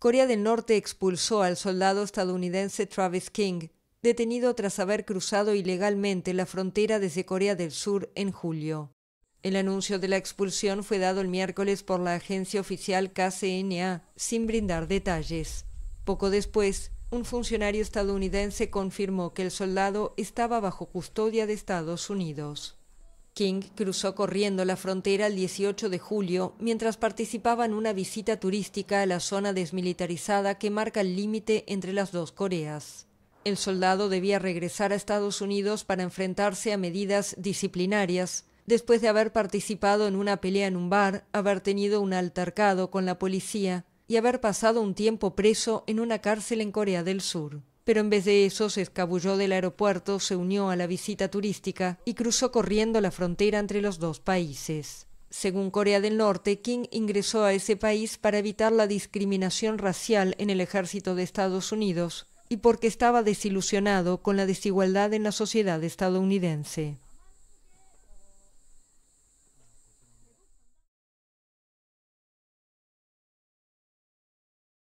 Corea del Norte expulsó al soldado estadounidense Travis King, detenido tras haber cruzado ilegalmente la frontera desde Corea del Sur en julio. El anuncio de la expulsión fue dado el miércoles por la agencia oficial KCNA, sin brindar detalles. Poco después, un funcionario estadounidense confirmó que el soldado estaba bajo custodia de Estados Unidos. King cruzó corriendo la frontera el 18 de julio mientras participaba en una visita turística a la zona desmilitarizada que marca el límite entre las dos Coreas. El soldado debía regresar a Estados Unidos para enfrentarse a medidas disciplinarias, después de haber participado en una pelea en un bar, haber tenido un altercado con la policía y haber pasado un tiempo preso en una cárcel en Corea del Sur pero en vez de eso se escabulló del aeropuerto, se unió a la visita turística y cruzó corriendo la frontera entre los dos países. Según Corea del Norte, King ingresó a ese país para evitar la discriminación racial en el ejército de Estados Unidos y porque estaba desilusionado con la desigualdad en la sociedad estadounidense.